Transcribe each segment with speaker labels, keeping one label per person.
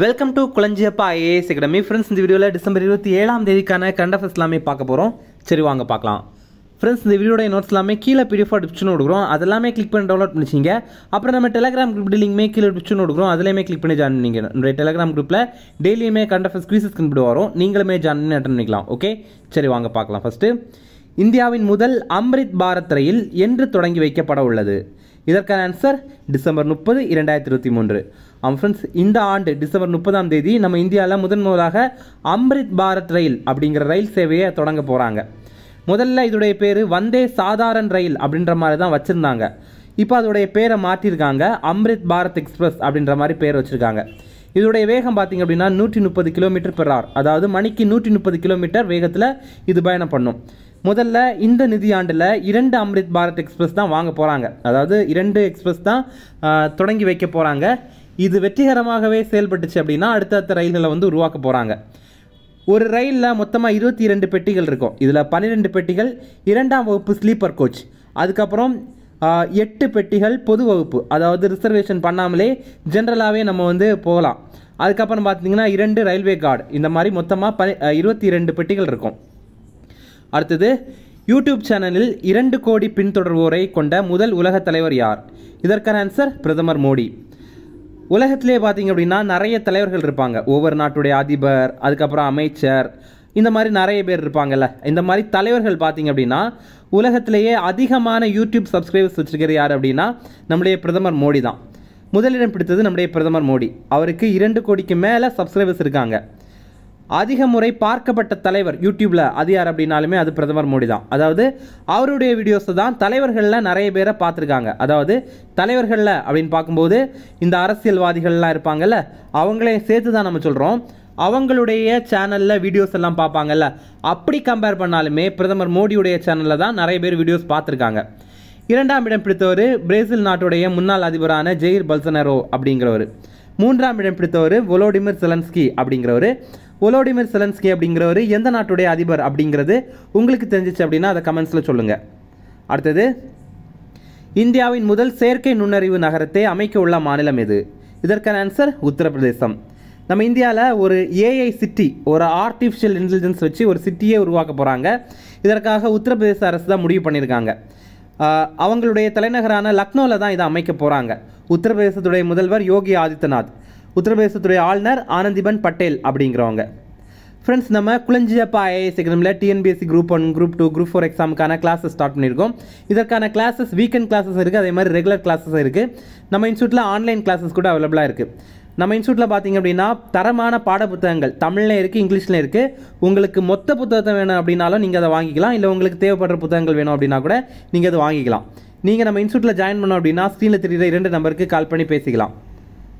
Speaker 1: welcome to Kulanjiyappa IAS academy friends இந்த வீடியோவில் December இருபத்தி ஏழாம் தேதிக்கான கரண்ட் அஃபேர்ஸ் எல்லாமே பார்க்க போகிறோம் சரி வாங்க பார்க்கலாம் ஃப்ரெண்ட்ஸ் இந்த வீடியோட நோட்ஸ் எல்லாமே கீழே பிடிஎஃபாக டிப்ஷன் கொடுக்குறோம் அதெல்லாமே கிளிக் பண்ணி டவுன்லோட் பண்ணிச்சிங்க அப்புறம் நம்ம டெலிகிராம் குரூப் லிங்க்மே கீழே டிப்ஷன் கொடுக்குறோம் அதுலேயுமே கிளிக் பண்ணி ஜாயின் பண்ணிங்க நம்முடைய டெலிகிராம் குரூப்பில் டெய்லியுமே கரண்ட் அஃபேர்ஸ் குவீசஸ் வரும் நீங்களுமே ஜாயின் பண்ணி அட்டன் பண்ணிக்கலாம் ஓகே சரி வாங்க பார்க்கலாம் ஃபஸ்ட்டு இந்தியாவின் முதல் அம்ரித் பாரத் ரயில் என்று தொடங்கி வைக்கப்பட உள்ளது இதற்கான ஆன்சர் டிசம்பர் முப்பது இரண்டாயிரத்தி இருபத்தி மூன்று ஃப்ரெண்ட்ஸ் இந்த ஆண்டு டிசம்பர் முப்பதாம் தேதி நம்ம இந்தியாவில் முதன் முதலாக அம்ரித் பாரத் ரயில் அப்படிங்கிற ரயில் சேவையை தொடங்க போகிறாங்க முதல்ல இதோடைய பேர் வந்தே சாதாரண் ரயில் அப்படின்ற மாதிரி தான் வச்சுருந்தாங்க இப்போ அதோடைய பேரை மாற்றிருக்காங்க அம்ரித் பாரத் எக்ஸ்பிரஸ் அப்படின்ற மாதிரி பேர் வச்சுருக்காங்க இதோடைய வேகம் பார்த்திங்க அப்படின்னா நூற்றி முப்பது கிலோமீட்டர் பெர் ஆர் அதாவது மணிக்கு நூற்றி முப்பது கிலோமீட்டர் வேகத்தில் இது பயணம் பண்ணும் முதல்ல இந்த நிதியாண்டில் இரண்டு அம்ரித் பாரத் எக்ஸ்பிரஸ் தான் வாங்க போகிறாங்க அதாவது இரண்டு எக்ஸ்பிரஸ் தான் தொடங்கி வைக்க போகிறாங்க இது வெற்றிகரமாகவே செயல்பட்டுச்சு அப்படின்னா அடுத்தடுத்த ரயில்களை வந்து உருவாக்க போகிறாங்க ஒரு ரயிலில் மொத்தமாக இருபத்தி இரண்டு பெட்டிகள் இருக்கும் இதில் பன்னிரெண்டு பெட்டிகள் இரண்டாம் வகுப்பு ஸ்லீப்பர் கோச் அதுக்கப்புறம் எட்டு பெட்டிகள் பொது வகுப்பு அதாவது ரிசர்வேஷன் பண்ணாமலே ஜென்ரலாகவே நம்ம வந்து போகலாம் அதுக்கப்புறம் பார்த்திங்கன்னா இரண்டு ரயில்வே கார்டு இந்த மாதிரி மொத்தமாக ப இருபத்தி இரண்டு பெட்டிகள் இருக்கும் அடுத்தது யூடியூப் சேனலில் இரண்டு கோடி பின்தொடர்வோரை கொண்ட முதல் உலகத் தலைவர் யார் இதற்கான ஆன்சர் பிரதமர் மோடி உலகத்திலே பார்த்தீங்க அப்படின்னா நிறைய தலைவர்கள் இருப்பாங்க ஒவ்வொரு நாட்டுடைய அதிபர் அதுக்கப்புறம் அமைச்சர் இந்த மாதிரி நிறைய பேர் இருப்பாங்கல்ல இந்த மாதிரி தலைவர்கள் பார்த்தீங்க அப்படின்னா உலகத்திலேயே அதிகமான யூடியூப் சப்ஸ்கிரைபர்ஸ் வச்சுருக்கிற யார் அப்படின்னா நம்முடைய பிரதமர் மோடி தான் முதலிடம் பிடித்தது நம்முடைய பிரதமர் மோடி அவருக்கு இரண்டு கோடிக்கு மேலே சப்ஸ்கிரைபர்ஸ் இருக்காங்க அதிக முறை பார்க்கப்பட்ட தலைவர் யூடியூப்பில் அது யார் அப்படின்னாலுமே அது பிரதமர் மோடி தான் அதாவது அவருடைய வீடியோஸை தான் தலைவர்களில் நிறைய பேரை பார்த்துருக்காங்க அதாவது தலைவர்களில் அப்படின்னு பார்க்கும்போது இந்த அரசியல்வாதிகள்லாம் இருப்பாங்கல்ல அவங்களையும் சேர்த்து தான் நம்ம சொல்கிறோம் அவங்களுடைய சேனலில் வீடியோஸ் எல்லாம் பார்ப்பாங்கல்ல அப்படி கம்பேர் பண்ணாலுமே பிரதமர் மோடியுடைய சேனலில் தான் நிறைய பேர் வீடியோஸ் பார்த்துருக்காங்க இரண்டாம் இடம் பிடித்தவர் பிரேசில் நாட்டுடைய முன்னாள் அதிபரான ஜெயிர் பல்சனரோ அப்படிங்கிறவர் மூன்றாம் இடம் பிடித்தவர் வொலோடிமிர் செலன்ஸ்கி அப்படிங்கிறவர் ஒலோடிமிர் செலன்ஸ்கி அப்படிங்கிறவர் எந்த நாட்டுடைய அதிபர் அப்படிங்கிறது உங்களுக்கு தெரிஞ்சிச்சு அப்படின்னா அதை கமெண்ட்ஸில் சொல்லுங்கள் அடுத்தது இந்தியாவின் முதல் செயற்கை நுண்ணறிவு நகரத்தை அமைக்க உள்ள மாநிலம் எது இதற்கான ஆன்சர் உத்தரப்பிரதேசம் நம்ம இந்தியாவில் ஒரு ஏஐ சிட்டி ஒரு ஆர்டிஃபிஷியல் இன்டெலிஜென்ஸ் வச்சு ஒரு சிட்டியே உருவாக்க போகிறாங்க இதற்காக உத்தரப்பிரதேச அரசு தான் முடிவு பண்ணியிருக்காங்க அவங்களுடைய தலைநகரான லக்னோவில் தான் இதை அமைக்க போகிறாங்க உத்தரப்பிரதேசத்துடைய முதல்வர் யோகி ஆதித்யநாத் உத்தரப்பிரதேசத்துடைய ஆளுநர் ஆனந்திபன் பட்டேல் அப்படிங்கிறவங்க ஃப்ரெண்ட்ஸ் நம்ம குளஞ்சியப்பா ஐஏஎஸ் எக்ஸாமில் TNPSC group one group two group four எக்ஸாமுக்கான கிளாஸஸ் ஸ்டார்ட் பண்ணியிருக்கோம் இதற்கான கிளாஸஸ் வீக்கெண்ட் கிளாஸஸ் இருக்குது அதே மாதிரி ரெகுலர் கிளாஸஸ் இருக்குது நம்ம இன்ஸ்டியூட்டில் ஆன்லைன் கிளாஸஸ் கூட அவைலபிளாக இருக்குது நம்ம இன்ஸ்டியூட்டில் பார்த்தீங்க அப்படின்னா தரமான பாட புத்தகங்கள் தமிழ்லையும் இருக்குது இங்கிலீஷ்லையும் இருக்குது உங்களுக்கு மொத்த புத்தகத்தை வேணும் அப்படின்னாலும் நீங்கள் அதை வாங்கிக்கலாம் இல்லை உங்களுக்கு தேவைப்படுற புத்தகங்கள் வேணும் அப்படின்னா கூட நீங்கள் அதை வாங்கிக்கலாம் நீங்கள் நம்ம இன்ஸ்டியூட்டில் ஜாயின் பண்ணோம் அப்படின்னா ஸ்க்ரீனில் தெரிகிற இரண்டு நம்பருக்கு கால் பண்ணி பேசிக்கலாம்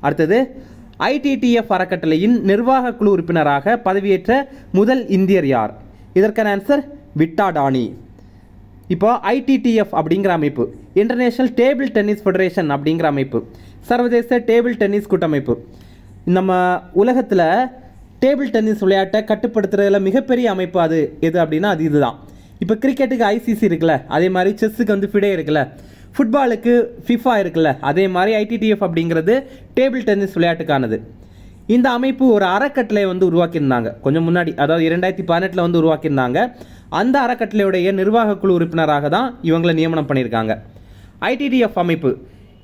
Speaker 1: அடுத்தது ஐடிடிஎஃப் அறக்கட்டளையின் நிர்வாக குழு உறுப்பினராக பதவியேற்ற முதல் இந்தியர் யார் இதற்கான ஆன்சர் விட்டா டானி இப்போ ஐடிடிஎஃப் அப்படிங்கிற அமைப்பு இன்டர்நேஷ்னல் டேபிள் டென்னிஸ் ஃபெடரேஷன் அப்படிங்கிற அமைப்பு சர்வதேச டேபிள் டென்னிஸ் கூட்டமைப்பு நம்ம உலகத்தில் டேபிள் டென்னிஸ் விளையாட்டை கட்டுப்படுத்துறதுல மிகப்பெரிய அமைப்பு அது எது அப்படின்னா அது இதுதான் இப்போ கிரிக்கெட்டுக்கு ஐசிசி இருக்குல்ல அதே மாதிரி செஸ்ஸுக்கு வந்து ஃபிடே இருக்குல்ல ஃபுட்பாலுக்கு ஃபிஃபா இருக்குல்ல அதே மாதிரி ஐடிடிஎஃப் அப்படிங்கிறது டேபிள் டென்னிஸ் விளையாட்டுக்கானது இந்த அமைப்பு ஒரு அறக்கட்டளை வந்து உருவாக்கியிருந்தாங்க கொஞ்சம் முன்னாடி அதாவது இரண்டாயிரத்தி பதினெட்டில் வந்து உருவாக்கியிருந்தாங்க அந்த அறக்கட்டளையுடைய நிர்வாக குழு உறுப்பினராக தான் இவங்களை நியமனம் பண்ணியிருக்காங்க ஐடிடிஎஃப் அமைப்பு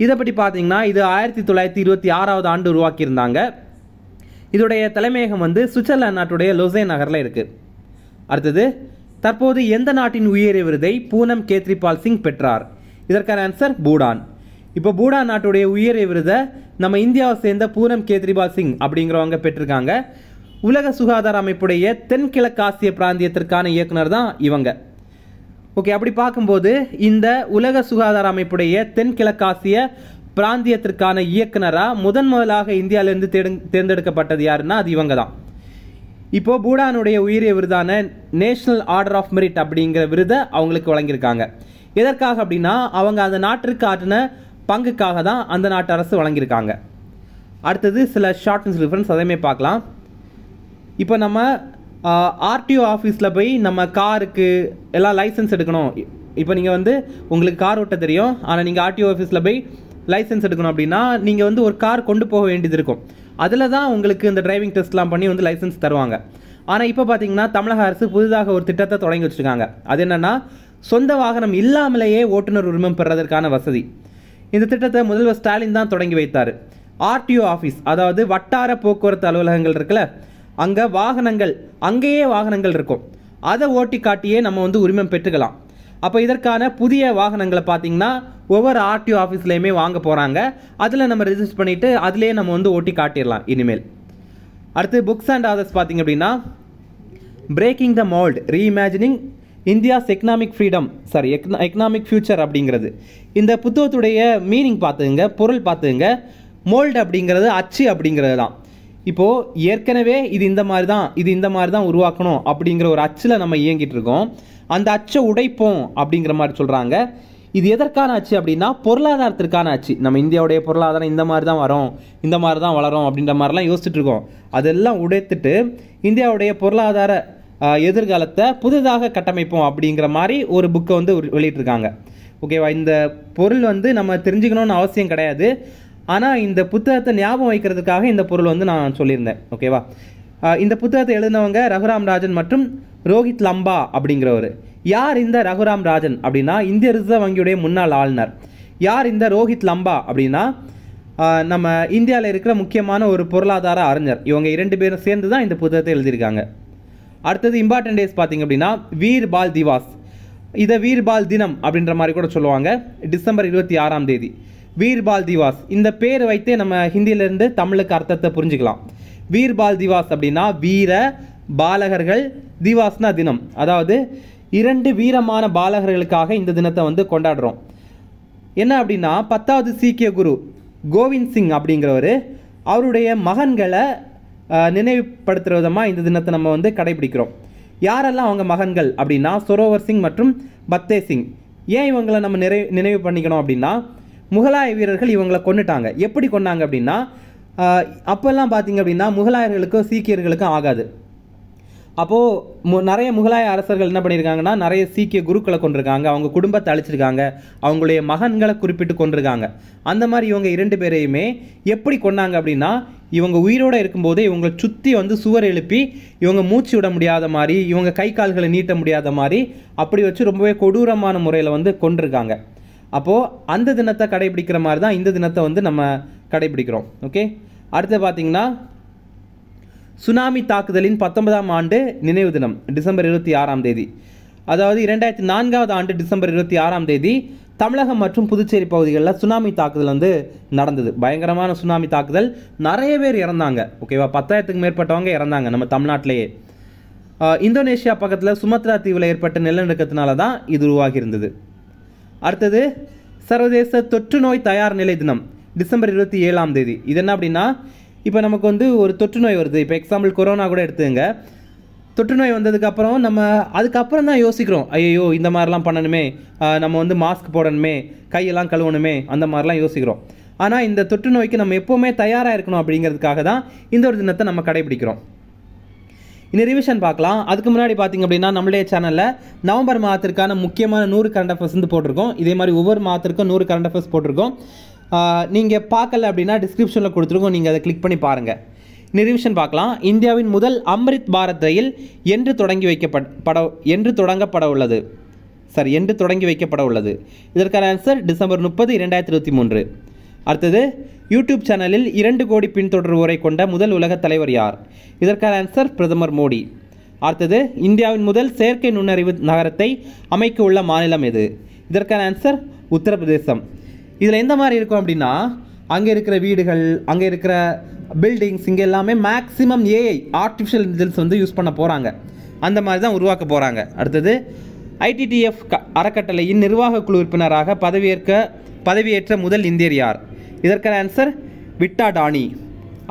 Speaker 1: இதை பற்றி பார்த்தீங்கன்னா இது ஆயிரத்தி தொள்ளாயிரத்தி இருபத்தி ஆறாவது ஆண்டு உருவாக்கியிருந்தாங்க இதோடைய தலைமையகம் வந்து சுவிட்சர்லாந்து நாட்டுடைய லொசே நகரில் இருக்குது அடுத்தது தற்போது எந்த நாட்டின் உயரிய விருதை பூனம் கேத்ரிபால் சிங் பெற்றார் இதற்கான ஆன்சர் பூடான் இப்போ பூடான் நாட்டுடைய உயரிய விருதை நம்ம இந்தியாவை சேர்ந்த பூனம் கேத்ரிபால் சிங் அப்படிங்கிறவங்க பெற்றிருக்காங்க உலக சுகாதார அமைப்புடைய தென்கிழக்காசிய பிராந்தியத்திற்கான இயக்குனர் தான் இவங்க ஓகே அப்படி பார்க்கும்போது இந்த உலக சுகாதார அமைப்புடைய தென்கிழக்காசிய பிராந்தியத்திற்கான இயக்குனராக முதன் முதலாக இந்தியாவிலேருந்து தேடு தேர்ந்தெடுக்கப்பட்டது யாருன்னா அது இவங்க தான் இப்போது பூடானுடைய உயரிய விருதான நேஷனல் ஆர்டர் ஆஃப் மெரிட் அப்படிங்கிற விருதை அவங்களுக்கு வழங்கியிருக்காங்க எதற்காக அப்படின்னா அவங்க அந்த நாட்டிற்கு ஆற்றின பங்குக்காக தான் அந்த நாட்டு அரசு வழங்கியிருக்காங்க அடுத்தது சில ஷார்ட் அண்ட் ரிஃபரன்ஸ் அதையுமே பார்க்கலாம் இப்போ நம்ம ஆர்டிஓ ஆஃபீஸில் போய் நம்ம காருக்கு எல்லாம் லைசன்ஸ் எடுக்கணும் இப்போ நீங்கள் வந்து உங்களுக்கு கார் ஓட்ட தெரியும் ஆனால் நீங்கள் ஆர்டிஓ ஆஃபீஸில் போய் லைசன்ஸ் எடுக்கணும் அப்படின்னா நீங்கள் வந்து ஒரு கார் கொண்டு போக வேண்டியது இருக்கும் அதில் தான் உங்களுக்கு இந்த டிரைவிங் டெஸ்ட்லாம் பண்ணி வந்து லைசன்ஸ் தருவாங்க ஆனால் இப்போ பார்த்தீங்கன்னா தமிழக அரசு புதிதாக ஒரு திட்டத்தை தொடங்கி வச்சுருக்காங்க அது என்னென்னா சொந்த வாகனம் இல்லாமலேயே ஓட்டுநர் உரிமம் பெறுவதற்கான வசதி இந்த திட்டத்தை முதல்வர் ஸ்டாலின் தான் தொடங்கி வைத்தார் ஆர்டிஓ ஆஃபீஸ் அதாவது வட்டார போக்குவரத்து அலுவலகங்கள் இருக்குல்ல அங்கே வாகனங்கள் அங்கேயே வாகனங்கள் இருக்கும் அதை ஓட்டி காட்டியே நம்ம வந்து உரிமம் பெற்றுக்கலாம் அப்போ இதற்கான புதிய வாகனங்களை பார்த்தீங்கன்னா ஒவ்வொரு ஆர்டிஓ ஆஃபீஸ்லேயுமே வாங்க போகிறாங்க அதில் நம்ம ரிஜிஸ்டர் பண்ணிவிட்டு அதிலே நம்ம வந்து ஓட்டி காட்டிடலாம் இனிமேல் அடுத்து புக்ஸ் அண்ட் ஆதர்ஸ் பார்த்தீங்க அப்படின்னா breaking the mould reimagining India's economic freedom sorry econ economic future அப்படிங்கிறது இந்த புத்தகத்துடைய மீனிங் பார்த்துங்க பொருள் பார்த்துங்க மோல்டு அப்படிங்கிறது அச்சு அப்படிங்கிறது தான் இப்போது ஏற்கனவே இது இந்த மாதிரி தான் இது இந்த மாதிரி தான் உருவாக்கணும் அப்படிங்கிற ஒரு அச்சில் நம்ம இயங்கிட்டு இருக்கோம் அந்த அச்சை உடைப்போம் அப்படிங்கிற மாதிரி சொல்கிறாங்க இது எதற்கான ஆச்சு அப்படின்னா பொருளாதாரத்திற்கான ஆச்சு நம்ம இந்தியாவுடைய பொருளாதாரம் இந்த மாதிரி தான் வரும் இந்த மாதிரி தான் வளரும் அப்படின்ற மாதிரிலாம் யோசிச்சுட்டு இருக்கோம் அதெல்லாம் உடைத்துட்டு இந்தியாவுடைய பொருளாதார எதிர்காலத்தை புதிதாக கட்டமைப்போம் அப்படிங்கிற மாதிரி ஒரு புக்கை வந்து வெளியிட்டிருக்காங்க ஓகேவா இந்த பொருள் வந்து நம்ம தெரிஞ்சுக்கணும்னு அவசியம் கிடையாது ஆனால் இந்த புத்தகத்தை ஞாபகம் வைக்கிறதுக்காக இந்த பொருள் வந்து நான் சொல்லியிருந்தேன் ஓகேவா இந்த புத்தகத்தை எழுதினவங்க ரகுராம் ராஜன் மற்றும் ரோஹித் லம்பா அப்படிங்கிறவர் யார் இந்த ரகுராம் ராஜன் அப்படின்னா இந்திய ரிசர்வ் வங்கியுடைய முன்னாள் ஆளுநர் யார் இந்த ரோஹித் லம்பா அப்படின்னா நம்ம இந்தியாவில் இருக்கிற முக்கியமான ஒரு பொருளாதார அறிஞர் இவங்க இரண்டு பேரும் சேர்ந்து தான் இந்த புத்தகத்தை எழுதியிருக்காங்க அடுத்தது இம்பார்ட்டன்ட் டேஸ் பார்த்திங்க அப்படின்னா வீர்பால் திவாஸ் இதை வீர்பால் தினம் அப்படின்ற மாதிரி கூட சொல்லுவாங்க டிசம்பர் இருபத்தி ஆறாம் தேதி வீர்பால் திவாஸ் இந்த பேர் வைத்தே நம்ம ஹிந்தியிலேருந்து தமிழுக்கு அர்த்தத்தை புரிஞ்சுக்கலாம் வீர்பால் திவாஸ் அப்படின்னா வீர பாலகர்கள் திவாஸ்னா தினம் அதாவது இரண்டு வீரமான பாலகர்களுக்காக இந்த தினத்தை வந்து கொண்டாடுறோம் என்ன அப்படின்னா பத்தாவது சீக்கிய குரு கோவிந்த் சிங் அப்படிங்கிறவர் அவருடைய மகன்களை நினைவுபடுத்துகிற விதமாக இந்த தினத்தை நம்ம வந்து கடைபிடிக்கிறோம் யாரெல்லாம் அவங்க மகன்கள் அப்படின்னா சரோவர் சிங் மற்றும் பத்தே சிங் ஏன் இவங்களை நம்ம நிறை நினைவு பண்ணிக்கணும் அப்படின்னா முகலாய வீரர்கள் இவங்களை கொண்டுட்டாங்க எப்படி கொண்டாங்க அப்படின்னா அப்போல்லாம் பார்த்தீங்க அப்படின்னா முகலாயர்களுக்கும் சீக்கியர்களுக்கும் ஆகாது அப்போது நிறைய முகலாய அரசர்கள் என்ன பண்ணியிருக்காங்கன்னா நிறைய சீக்கிய குருக்களை கொண்டிருக்காங்க அவங்க குடும்பத்தை அழிச்சிருக்காங்க அவங்களுடைய மகன்களை குறிப்பிட்டு கொண்டிருக்காங்க அந்த மாதிரி இவங்க இரண்டு பேரையுமே எப்படி கொண்டாங்க அப்படின்னா இவங்க உயிரோடு இருக்கும்போதே இவங்களை சுற்றி வந்து சுவர் எழுப்பி இவங்க மூச்சு விட முடியாத மாதிரி இவங்க கை கால்களை நீட்ட முடியாத மாதிரி அப்படி வச்சு ரொம்பவே கொடூரமான முறையில் வந்து கொண்டிருக்காங்க அப்போது அந்த தினத்தை கடைபிடிக்கிற மாதிரி தான் இந்த தினத்தை வந்து நம்ம கடைபிடிக்கிறோம் ஓகே அடுத்து பார்த்திங்கன்னா சுனாமி தாக்குதலின் பத்தொன்பதாம் ஆண்டு நினைவு தினம் டிசம்பர் இருபத்தி ஆறாம் தேதி அதாவது இரண்டாயிரத்தி நான்காவது ஆண்டு டிசம்பர் இருபத்தி ஆறாம் தேதி தமிழகம் மற்றும் புதுச்சேரி பகுதிகளில் சுனாமி தாக்குதல் வந்து நடந்தது பயங்கரமான சுனாமி தாக்குதல் நிறைய பேர் இறந்தாங்க ஓகேவா பத்தாயிரத்துக்கு மேற்பட்டவங்க இறந்தாங்க நம்ம தமிழ்நாட்டிலேயே இந்தோனேஷியா பக்கத்தில் சுமத்ரா தீவில் ஏற்பட்ட நிலநடுக்கத்தினால தான் இது உருவாகி இருந்தது அடுத்தது சர்வதேச தொற்று நோய் தயார் நிலை தினம் டிசம்பர் இருபத்தி ஏழாம் தேதி இது என்ன அப்படின்னா இப்போ நமக்கு வந்து ஒரு தொற்று நோய் வருது இப்போ எக்ஸாம்பிள் கொரோனா கூட எடுத்துங்க தொற்று நோய் வந்ததுக்கப்புறம் நம்ம அதுக்கப்புறம் தான் யோசிக்கிறோம் ஐயோ இந்த மாதிரிலாம் பண்ணணுமே நம்ம வந்து மாஸ்க் போடணுமே கையெல்லாம் கழுவணுமே அந்த மாதிரிலாம் யோசிக்கிறோம் ஆனால் இந்த தொற்று நோய்க்கு நம்ம எப்போவுமே தயாராக இருக்கணும் அப்படிங்கிறதுக்காக தான் இந்த ஒரு தினத்தை நம்ம கடைபிடிக்கிறோம் இந்த ரிவிஷன் பார்க்கலாம் அதுக்கு முன்னாடி பார்த்திங்க அப்படின்னா நம்மளுடைய சேனலில் நவம்பர் மாதத்திற்கான முக்கியமான நூறு கரண்ட் அஃபர்ஸ் வந்து போட்டிருக்கோம் இதே மாதிரி ஒவ்வொரு மாதத்திற்கும் நூறு கரண்ட் அஃபர்ஸ் போட்டிருக்கோம் நீங்கள் பார்க்கல அப்படின்னா டிஸ்கிரிப்ஷனில் கொடுத்துருக்கோம் நீங்கள் அதை கிளிக் பண்ணி பாருங்கள் நிறுவிஷன் பார்க்கலாம் இந்தியாவின் முதல் அம்ரித் பாரத் ரயில் என்று தொடங்கி வைக்கப்பட என்று தொடங்கப்பட உள்ளது சார் என்று தொடங்கி வைக்கப்பட உள்ளது இதற்கான ஆன்சர் டிசம்பர் முப்பது இரண்டாயிரத்தி இருபத்தி மூன்று அடுத்தது யூடியூப் சேனலில் இரண்டு கோடி பின்தொடர்வோரை கொண்ட முதல் உலக தலைவர் யார் இதற்கான ஆன்சர் பிரதமர் மோடி அடுத்தது இந்தியாவின் முதல் செயற்கை நுண்ணறிவு நகரத்தை அமைக்க உள்ள மாநிலம் எது இதற்கான ஆன்சர் உத்தரப்பிரதேசம் இதில் எந்த மாதிரி இருக்கும் அப்படின்னா அங்கே இருக்கிற வீடுகள் அங்கே இருக்கிற பில்டிங்ஸ் இங்கே எல்லாமே மேக்ஸிமம் ஏஐ ஆர்டிஃபிஷியல் இன்டெலிஜென்ஸ் வந்து யூஸ் பண்ண போகிறாங்க அந்த மாதிரி தான் உருவாக்க போகிறாங்க அடுத்தது ஐடிடிஎஃப் அறக்கட்டளையின் நிர்வாக குழு உறுப்பினராக பதவியேற்க பதவியேற்ற முதல் இந்தியர் யார் இதற்கான ஆன்சர் விட்டா டானி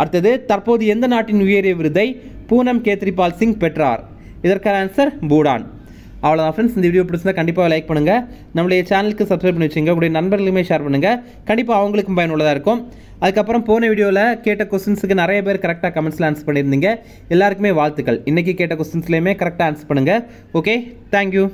Speaker 1: அடுத்தது தற்போது எந்த நாட்டின் உயரிய விருதை பூனம் கேத்ரிபால் சிங் பெற்றார் இதற்கான ஆன்சர் பூடான் அவ்வளோதான் ஃப்ரெண்ட்ஸ் இந்த வீடியோ பிடிச்சிருந்தா கண்டிப்பாக லைக் பண்ணுங்கள் நம்மளுடைய சேனலுக்கு சப்ஸ்கிரைப் பண்ணி வச்சுங்க உங்களுடைய நண்பர்களுமே ஷேர் பண்ணுங்கள் கண்டிப்பாக அவங்களுக்கும் பயனுள்ளதாக இருக்கும் அதுக்கப்புறம் போன வீடியோவில் கேட்ட கொஸ்டின்ஸுக்கு நிறைய பேர் கரெக்டாக கமெண்ட்ஸில் ஆன்சர் பண்ணியிருந்தீங்க எல்லாருக்குமே வாழ்த்துக்கள் இன்றைக்கி கேட்ட கொஸ்டின்ஸ்லேயுமே கரெக்டாக ஆன்சர் பண்ணுங்கள் ஓகே தேங்க்யூ